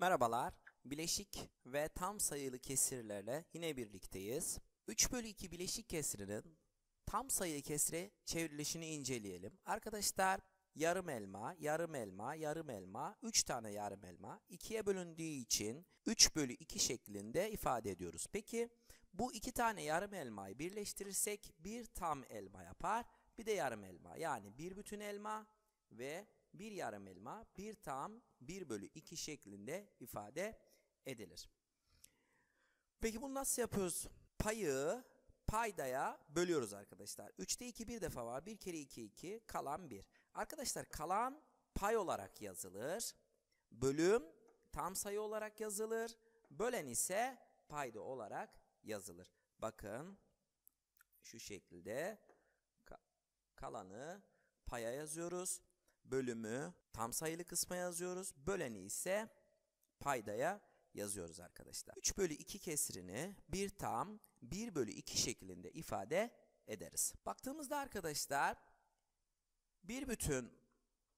Merhabalar, bileşik ve tam sayılı kesirlerle yine birlikteyiz. 3 bölü 2 bileşik kesirinin tam sayılı kesire çevrilişini inceleyelim. Arkadaşlar yarım elma, yarım elma, yarım elma, 3 tane yarım elma 2'ye bölündüğü için 3 bölü 2 şeklinde ifade ediyoruz. Peki bu 2 tane yarım elmayı birleştirirsek bir tam elma yapar bir de yarım elma yani bir bütün elma ve bir yarım elma, bir tam, bir bölü iki şeklinde ifade edilir. Peki bunu nasıl yapıyoruz? Payı paydaya bölüyoruz arkadaşlar. 3'te 2 bir defa var. 1 kere 2 2 kalan 1. Arkadaşlar kalan pay olarak yazılır. Bölüm tam sayı olarak yazılır. Bölen ise payda olarak yazılır. Bakın şu şekilde kalanı paya yazıyoruz bölümü tam sayılı kısma yazıyoruz. Böleni ise paydaya yazıyoruz arkadaşlar. 3 bölü 2 kesrini bir tam 1 bölü 2 şeklinde ifade ederiz. Baktığımızda arkadaşlar 1 bütün,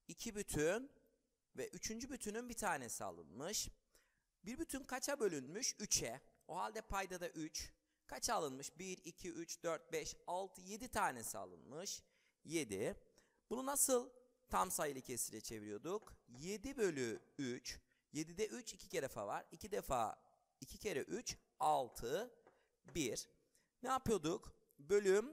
2 bütün ve 3. bütünün bir tanesi alınmış. 1 bütün kaça bölünmüş? 3'e. O halde payda da 3. Kaça alınmış? 1, 2, 3, 4, 5, 6, 7 tanesi alınmış. 7. Bunu nasıl tam sayılı kesire çeviriyorduk. 7 bölü 3. 7'de 3 iki kere fa var. 2 defa 2 kere 3 6 1. Ne yapıyorduk? Bölüm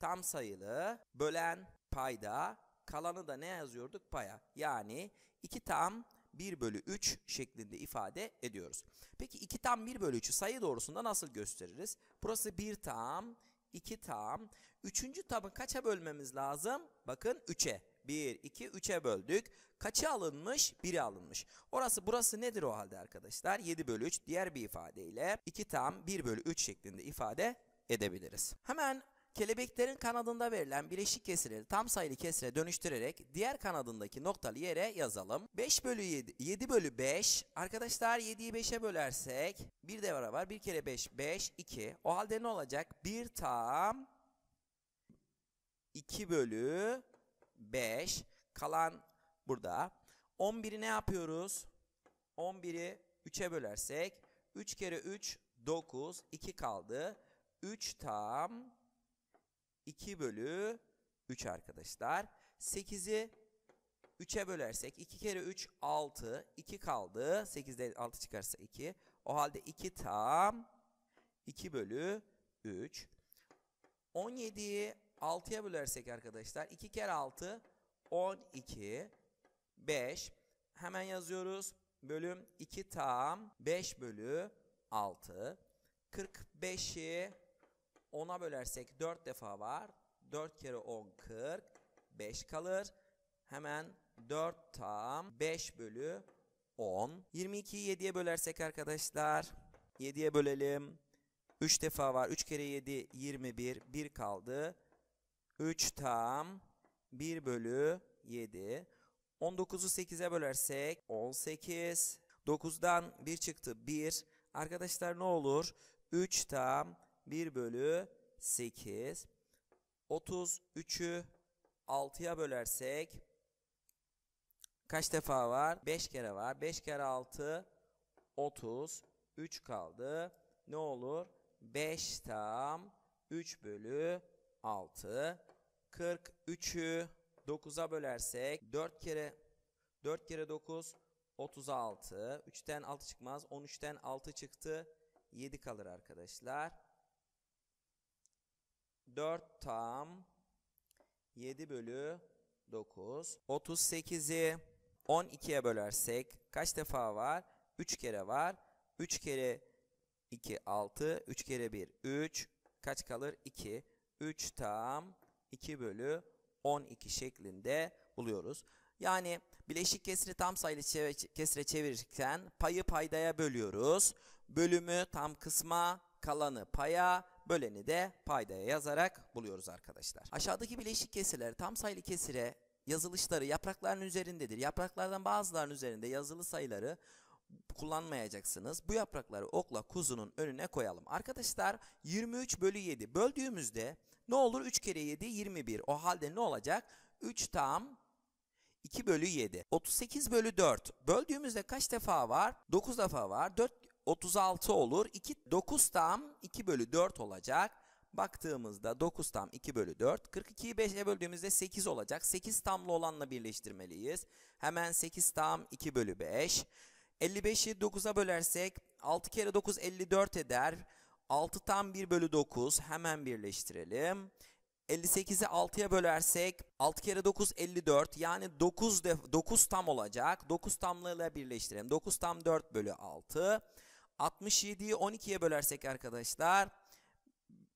tam sayılı bölen payda kalanı da ne yazıyorduk? Paya. Yani 2 tam 1 bölü 3 şeklinde ifade ediyoruz. Peki 2 tam 1 bölü 3'ü sayı doğrusunda nasıl gösteririz? Burası 1 tam, 2 tam. Üçüncü tamı kaça bölmemiz lazım? Bakın 3'e. 1, 2, 3'e böldük. Kaçı alınmış? 1'i alınmış. Orası burası nedir o halde arkadaşlar? 7 bölü 3 diğer bir ifadeyle 2 tam 1 bölü 3 şeklinde ifade edebiliriz. Hemen kelebeklerin kanadında verilen bileşik kesirleri tam sayılı kesire dönüştürerek diğer kanadındaki noktalı yere yazalım. 5 bölü 7, 7 bölü 5. Arkadaşlar 7'yi 5'e bölersek bir de var var. 1 kere 5, 5, 2. O halde ne olacak? 1 tam 2 bölü 5. Kalan burada. 11'i ne yapıyoruz? 11'i 3'e bölersek 3 kere 3 9 2 kaldı. 3 tam 2 bölü 3 arkadaşlar. 8'i 3'e bölersek 2 kere 3 6 2 kaldı. 8'de 6 çıkarsa 2. O halde 2 tam 2 bölü 3. 17'yi 6'ya bölersek arkadaşlar 2 kere 6 12 5 hemen yazıyoruz. Bölüm 2 tam 5 bölü 6 45'i 10'a bölersek 4 defa var. 4 kere 10 40 5 kalır. Hemen 4 tam 5 bölü 10. 22'yi 7'ye bölersek arkadaşlar 7'ye bölelim. 3 defa var. 3 kere 7 21 1 kaldı. 3 tam 1 bölü 7. 19'u 8'e bölersek 18. 9'dan 1 çıktı 1. Arkadaşlar ne olur? 3 tam 1 bölü 8. 33'ü 6'ya bölersek kaç defa var? 5 kere var. 5 kere 6 30. 3 kaldı. Ne olur? 5 tam 3 bölü 6. 43'ü 9'a bölersek 4 kere 4 kere 9 36. 3'ten 6 çıkmaz. 13'ten 6 çıktı. 7 kalır arkadaşlar. 4 tam 7 bölü 9. 38'i 12'ye bölersek kaç defa var? 3 kere var. 3 kere 2 6. 3 kere 1 3. Kaç kalır? 2. 3 tam 2 bölü 12 şeklinde buluyoruz. Yani bileşik kesri tam sayılı çevir, kesre çevirirken payı paydaya bölüyoruz. Bölümü tam kısma, kalanı paya, böleni de paydaya yazarak buluyoruz arkadaşlar. Aşağıdaki bileşik kesirler tam sayılı kesire yazılışları yaprakların üzerindedir. Yapraklardan bazılarının üzerinde yazılı sayıları kullanmayacaksınız. Bu yaprakları okla kuzunun önüne koyalım. Arkadaşlar 23 bölü 7 böldüğümüzde ne olur? 3 kere 7 21. O halde ne olacak? 3 tam 2 bölü 7. 38 bölü 4 böldüğümüzde kaç defa var? 9 defa var. 4 36 olur. 2, 9 tam 2 bölü 4 olacak. Baktığımızda 9 tam 2 bölü 4. 42'yi 5'e böldüğümüzde 8 olacak. 8 tamlı olanla birleştirmeliyiz. Hemen 8 tam 2 bölü 5. 55'i 9'a bölersek 6 kere 9 54 eder. 6 tam 1 bölü 9 hemen birleştirelim. 58'i 6'ya bölersek 6 kere 9 54 yani 9 9 tam olacak. 9 tamlığıyla birleştirelim. 9 tam 4 bölü 6. 67'yi 12'ye bölersek arkadaşlar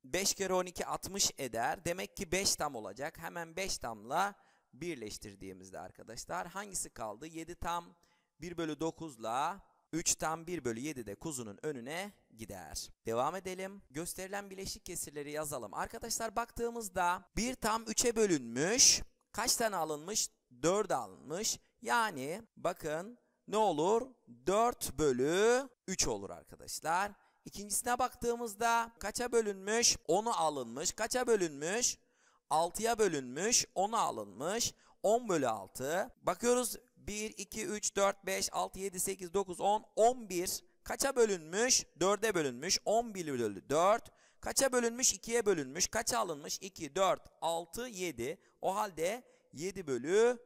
5 kere 12 60 eder. Demek ki 5 tam olacak. Hemen 5 tamla birleştirdiğimizde arkadaşlar hangisi kaldı? 7 tam 1 bölü 9 ile tam 1 bölü 7 de kuzunun önüne gider. Devam edelim. Gösterilen bileşik kesirleri yazalım. Arkadaşlar baktığımızda 1 tam 3'e bölünmüş. Kaç tane alınmış? 4 alınmış. Yani bakın ne olur? 4 bölü 3 olur arkadaşlar. İkincisine baktığımızda kaça bölünmüş? 10'u alınmış. Kaça bölünmüş? 6'ya bölünmüş. 10'a alınmış. 10 bölü 6. Bakıyoruz 1, 2, 3, 4, 5, 6, 7, 8, 9, 10, 11 kaça bölünmüş? 4'e bölünmüş. 11 bölü 4. Kaça bölünmüş? 2'ye bölünmüş. Kaça alınmış? 2, 4, 6, 7. O halde 7 bölü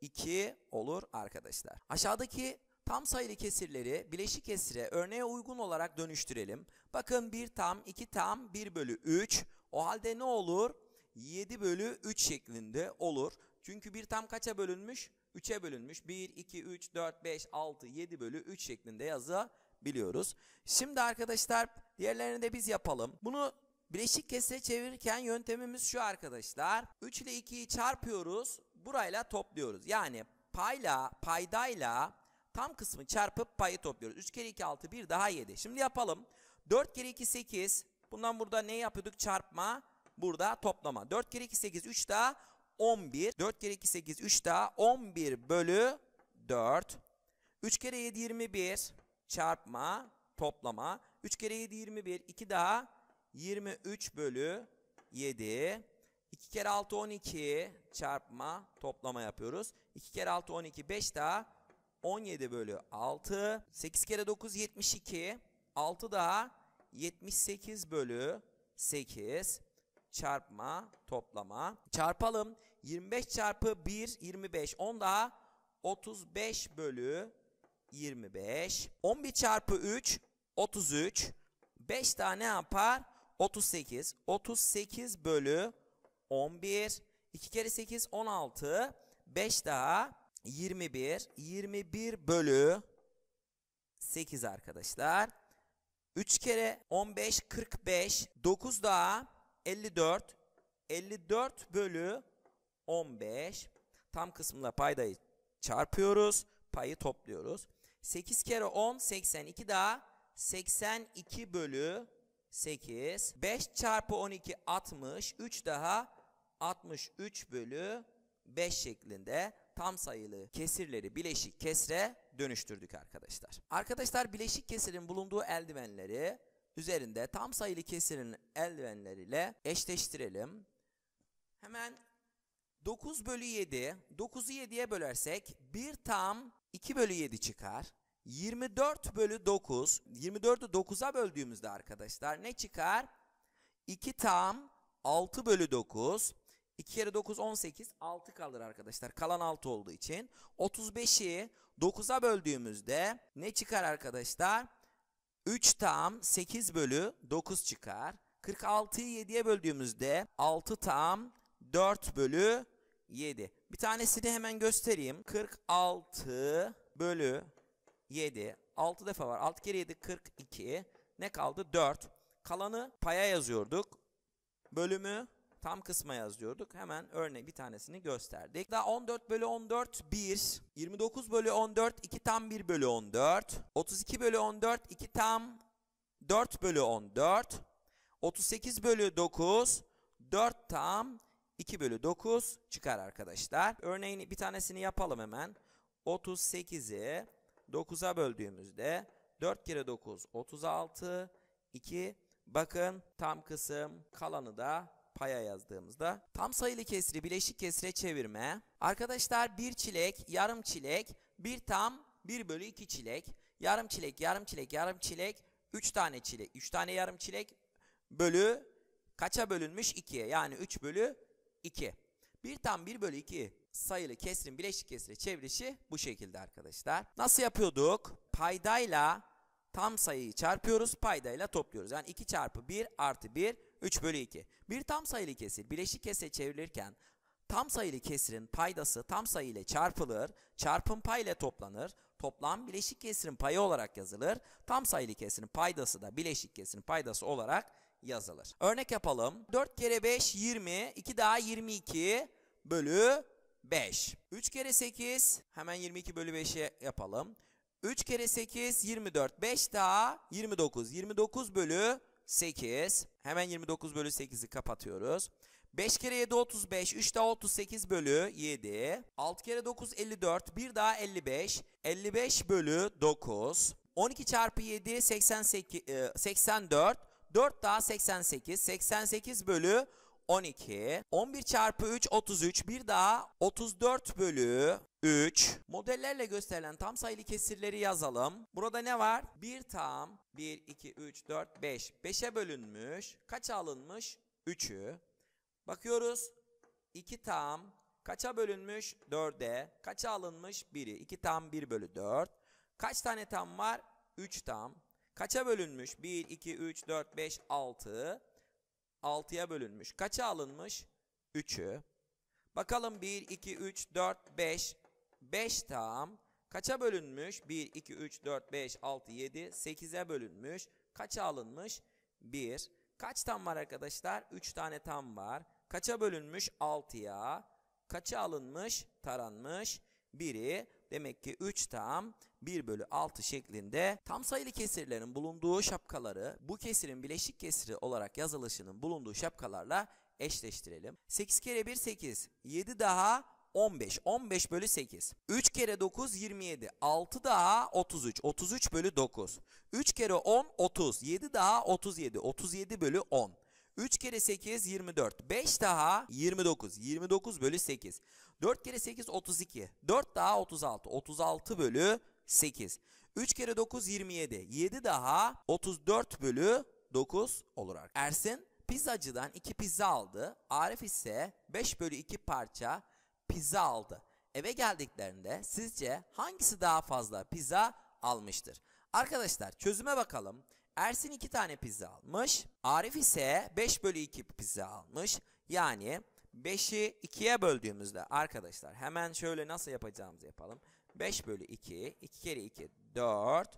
2 olur arkadaşlar. Aşağıdaki tam sayılı kesirleri bileşik kesire örneğe uygun olarak dönüştürelim. Bakın 1 tam, 2 tam, 1 bölü 3. O halde ne olur? 7 bölü 3 şeklinde olur. Çünkü 1 tam kaça bölünmüş? 3'e bölünmüş. 1, 2, 3, 4, 5, 6, 7 bölü 3 şeklinde yazabiliyoruz. Şimdi arkadaşlar diğerlerini de biz yapalım. Bunu bileşik kesre çevirirken yöntemimiz şu arkadaşlar. 3 ile 2'yi çarpıyoruz. Burayla topluyoruz. Yani payla, paydayla tam kısmı çarpıp payı topluyoruz. 3 kere 2 6 1 daha 7. Şimdi yapalım. 4 kere 2 8. Bundan burada ne yapıyorduk? Çarpma. Burada toplama. 4 kere 2 8 3 daha 11. 4 kere 2 8 3 daha 11 bölü 4. 3 kere 7 21 çarpma toplama. 3 kere 7 21 2 daha 23 bölü 7. 2 kere 6 12 çarpma toplama yapıyoruz. 2 kere 6 12 5 daha 17 bölü 6. 8 kere 9 72. 6 daha 78 bölü 8 çarpma, toplama. Çarpalım. 25 çarpı 1, 25. 10 daha 35 bölü 25. 11 çarpı 3, 33. 5 daha ne yapar? 38. 38 bölü 11. 2 kere 8, 16. 5 daha 21. 21 bölü 8 arkadaşlar. 3 kere 15, 45. 9 daha 54 54 bölü 15 tam kısmına paydayı çarpıyoruz. Payı topluyoruz. 8 kere 10 82 daha 82 bölü 8. 5 çarpı 12 60. 3 daha 63 bölü 5 şeklinde tam sayılı kesirleri bileşik kesre dönüştürdük arkadaşlar. Arkadaşlar bileşik kesirin bulunduğu eldivenleri üzerinde tam sayılı kesirin eldivenleriyle eşleştirelim. Hemen 9 bölü 7, 9'u 7'ye bölersek 1 tam 2 bölü 7 çıkar. 24 bölü 9, 24'ü 9'a böldüğümüzde arkadaşlar ne çıkar? 2 tam 6 bölü 9, 2 kere 9 18 6 kalır arkadaşlar. Kalan 6 olduğu için. 35'i 9'a böldüğümüzde ne çıkar arkadaşlar? 3 tam 8 bölü 9 çıkar. 46'yı 7'ye böldüğümüzde 6 tam 4 bölü 7. Bir tanesini hemen göstereyim. 46 bölü 7. 6 defa var. 6 kere 7 42. Ne kaldı? 4. Kalanı paya yazıyorduk. Bölümü tam kısma yazıyorduk. Hemen örnek bir tanesini gösterdik. Daha 14 bölü 14 1, 29 bölü 14 2 tam 1 bölü 14, 32 bölü 14 2 tam 4 bölü 14, 38 bölü 9 4 tam 2 bölü 9 çıkar arkadaşlar. Örneğin bir tanesini yapalım hemen. 38'i 9'a böldüğümüzde 4 kere 9 36 2 bakın tam kısım kalanı da paya yazdığımızda tam sayılı kesri bileşik kesre çevirme. Arkadaşlar bir çilek, yarım çilek, bir tam, bir bölü iki çilek, yarım çilek, yarım çilek, yarım çilek, üç tane çilek, üç tane yarım çilek bölü kaça bölünmüş? ikiye yani üç bölü iki Bir tam bir bölü iki sayılı kesrin bileşik kesire çevrişi bu şekilde arkadaşlar. Nasıl yapıyorduk? Paydayla tam sayıyı çarpıyoruz. Paydayla topluyoruz. Yani 2 çarpı 1 artı 1 3 bölü 2. Bir tam sayılı kesir bileşik kese çevrilirken tam sayılı kesirin paydası tam sayı ile çarpılır, çarpım pay ile toplanır, toplam bileşik kesirin payı olarak yazılır, tam sayılı kesirin paydası da bileşik kesirin paydası olarak yazılır. Örnek yapalım. 4 kere 5 20, 2 daha 22 bölü 5. 3 kere 8 hemen 22 bölü 5'e yapalım. 3 kere 8 24, 5 daha 29, 29 bölü 8. Hemen 29 bölü 8'i kapatıyoruz. 5 kere 7 35, 3 daha 38 bölü 7. 6 kere 9 54, 1 daha 55. 55 bölü 9. 12 çarpı 7 88, 84. 4 daha 88. 88 bölü 12. 11 çarpı 3 33. 1 daha 34 bölü 3. Modellerle gösterilen tam sayılı kesirleri yazalım. Burada ne var? 1 tam 1, 2, 3, 4, 5. 5'e bölünmüş. Kaça alınmış? 3'ü. Bakıyoruz. 2 tam kaça bölünmüş? 4'e. Kaça alınmış? 1'i. 2 tam 1 bölü 4. Kaç tane tam var? 3 tam. Kaça bölünmüş? 1, 2, 3, 4, 5, 6. 6'ya bölünmüş. Kaça alınmış? 3'ü. Bakalım 1, 2, 3, 4, 5. 5 tam kaça bölünmüş? 1, 2, 3, 4, 5, 6, 7, 8'e bölünmüş. Kaça alınmış? 1. Kaç tam var arkadaşlar? 3 tane tam var. Kaça bölünmüş? 6'ya. Kaça alınmış? Taranmış. 1'i demek ki 3 tam 1 bölü 6 şeklinde tam sayılı kesirlerin bulunduğu şapkaları bu kesirin bileşik kesiri olarak yazılışının bulunduğu şapkalarla eşleştirelim. 8 kere 1 8. 7 daha 15. 15 bölü 8. 3 kere 9 27. 6 daha 33. 33 bölü 9. 3 kere 10 30. 7 daha 37. 37 bölü 10. 3 kere 8 24. 5 daha 29. 29 bölü 8. 4 kere 8 32. 4 daha 36. 36 bölü 8. 3 kere 9 27. 7 daha 34 bölü 9 olur. Ersin pizzacıdan 2 pizza aldı. Arif ise 5 bölü 2 parça pizza aldı. Eve geldiklerinde sizce hangisi daha fazla pizza almıştır? Arkadaşlar çözüme bakalım. Ersin 2 tane pizza almış. Arif ise 5 bölü 2 pizza almış. Yani 5'i 2'ye böldüğümüzde arkadaşlar hemen şöyle nasıl yapacağımızı yapalım. 5 bölü 2, 2 kere 2, 4,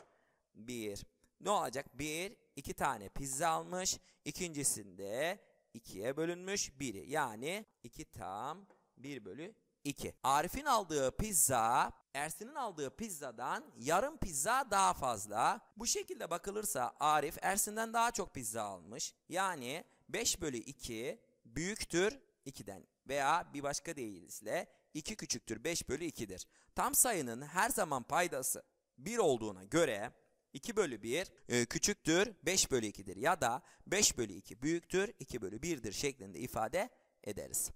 1. Ne olacak? 1, 2 tane pizza almış. İkincisinde 2'ye bölünmüş 1'i. Yani 2 tam 1 bölü 2. Arif'in aldığı pizza Ersin'in aldığı pizzadan yarım pizza daha fazla. Bu şekilde bakılırsa Arif Ersin'den daha çok pizza almış. Yani 5 bölü 2 büyüktür 2'den veya bir başka deyişle 2 küçüktür 5 bölü 2'dir. Tam sayının her zaman paydası 1 olduğuna göre 2 bölü 1 e, küçüktür 5 bölü 2'dir ya da 5 bölü 2 büyüktür 2 bölü 1'dir şeklinde ifade ederiz.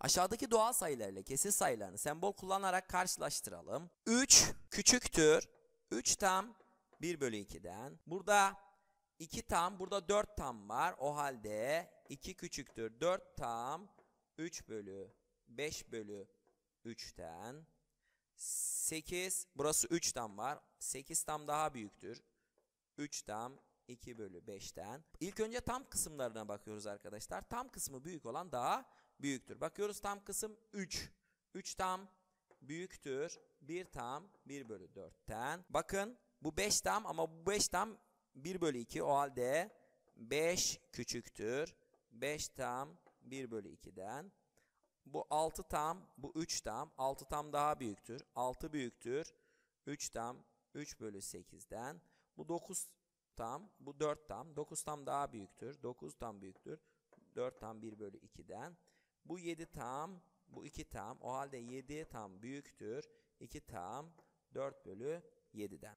Aşağıdaki doğal sayılar ile kesin sayılarını sembol kullanarak karşılaştıralım. 3 küçüktür. 3 tam 1 bölü 2'den. Burada 2 tam, burada 4 tam var. O halde 2 küçüktür. 4 tam 3 bölü 5 bölü 3'ten. 8, burası 3 tam var. 8 tam daha büyüktür. 3 tam 2 bölü 5'ten. İlk önce tam kısımlarına bakıyoruz arkadaşlar. Tam kısmı büyük olan daha büyüktür. Bakıyoruz tam kısım 3. 3 tam büyüktür. 1 tam 1 bölü 4'ten. Bakın bu 5 tam ama bu 5 tam 1 bölü 2. O halde 5 küçüktür. 5 tam 1 bölü 2'den. Bu 6 tam, bu 3 tam. 6 tam daha büyüktür. 6 büyüktür. 3 tam 3 bölü 8'den. Bu 9 tam, bu 4 tam. 9 tam daha büyüktür. 9 tam büyüktür. 4 tam 1 bölü 2'den. Bu 7 tam, bu 2 tam. O halde 7 tam büyüktür. 2 tam 4 bölü 7'den.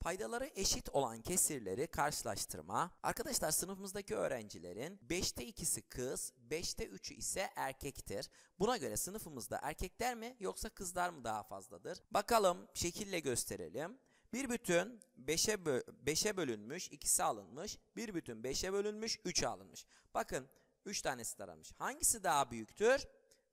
Paydaları eşit olan kesirleri karşılaştırma. Arkadaşlar sınıfımızdaki öğrencilerin 5'te 2'si kız, 5'te 3'ü ise erkektir. Buna göre sınıfımızda erkekler mi yoksa kızlar mı daha fazladır? Bakalım şekille gösterelim. Bir bütün 5'e bö bölünmüş, 2'si alınmış. Bir bütün 5'e bölünmüş, 3'e alınmış. Bakın 3 tanesi taranmış. Hangisi daha büyüktür?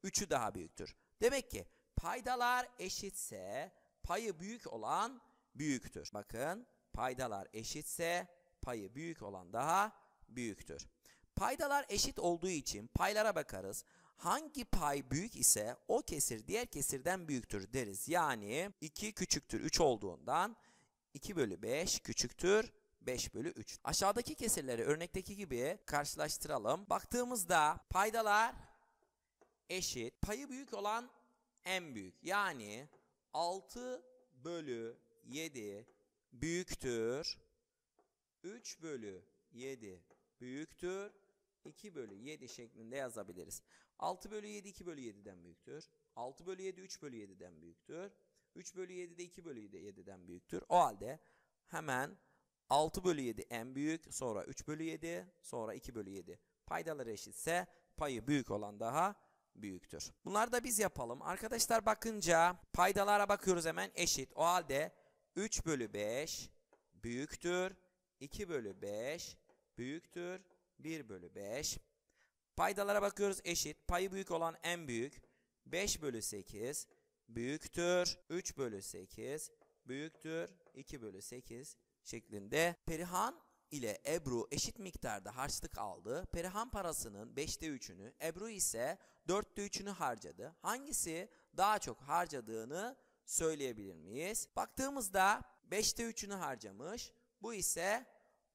3'ü daha büyüktür. Demek ki paydalar eşitse payı büyük olan büyüktür. Bakın paydalar eşitse payı büyük olan daha büyüktür. Paydalar eşit olduğu için paylara bakarız. Hangi pay büyük ise o kesir diğer kesirden büyüktür deriz. Yani 2 küçüktür 3 olduğundan 2 bölü 5 küçüktür 5 bölü 3. Aşağıdaki kesirleri örnekteki gibi karşılaştıralım. Baktığımızda paydalar eşit. Payı büyük olan en büyük. Yani 6 bölü 7 büyüktür. 3 bölü 7 büyüktür. 2 bölü 7 şeklinde yazabiliriz. 6 bölü 7 2 bölü 7'den büyüktür. 6 bölü 7 3 bölü 7'den büyüktür. 3 bölü 7 de 2 bölü 7'den büyüktür. O halde hemen 6 bölü 7 en büyük, sonra 3 bölü 7, sonra 2 bölü 7. Paydaları eşitse payı büyük olan daha büyüktür. Bunları da biz yapalım. Arkadaşlar bakınca paydalara bakıyoruz hemen eşit. O halde 3 bölü 5 büyüktür. 2 bölü 5 büyüktür. 1 bölü 5. Paydalara bakıyoruz eşit. Payı büyük olan en büyük. 5 bölü 8 büyüktür. 3 bölü 8 büyüktür. 2 bölü 8 şeklinde Perihan ile Ebru eşit miktarda harçlık aldı. Perihan parasının 5'te 3'ünü, Ebru ise 4'te 3'ünü harcadı. Hangisi daha çok harcadığını söyleyebilir miyiz? Baktığımızda 5'te 3'ünü harcamış. Bu ise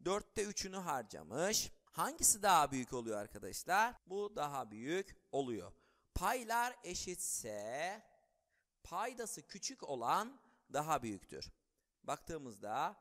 4'te 3'ünü harcamış. Hangisi daha büyük oluyor arkadaşlar? Bu daha büyük oluyor. Paylar eşitse paydası küçük olan daha büyüktür. Baktığımızda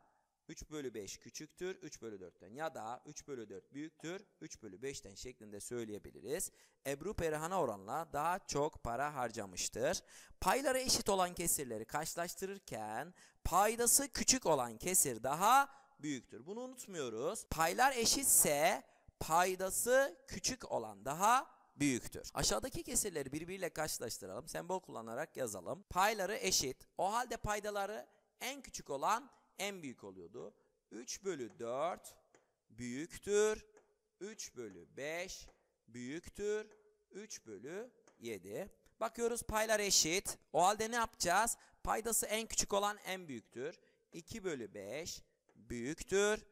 3 bölü 5 küçüktür 3 bölü 4'ten ya da 3 bölü 4 büyüktür 3 bölü 5'ten şeklinde söyleyebiliriz. Ebru Perihan'a oranla daha çok para harcamıştır. Paylara eşit olan kesirleri karşılaştırırken paydası küçük olan kesir daha büyüktür. Bunu unutmuyoruz. Paylar eşitse paydası küçük olan daha büyüktür. Aşağıdaki kesirleri birbiriyle karşılaştıralım. Sembol kullanarak yazalım. Payları eşit. O halde paydaları en küçük olan en büyük oluyordu. 3 bölü 4 büyüktür. 3 bölü 5 büyüktür. 3 bölü 7. Bakıyoruz paylar eşit. O halde ne yapacağız? Paydası en küçük olan en büyüktür. 2 bölü 5 büyüktür.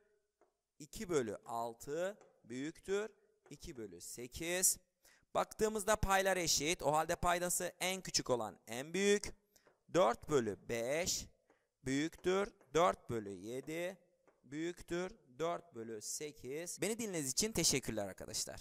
2 bölü 6 büyüktür. 2 bölü 8. Baktığımızda paylar eşit. O halde paydası en küçük olan en büyük. 4 bölü 5 büyüktür 4 bölü 7 büyüktür 4 bölü 8. Beni dinlediğiniz için teşekkürler arkadaşlar.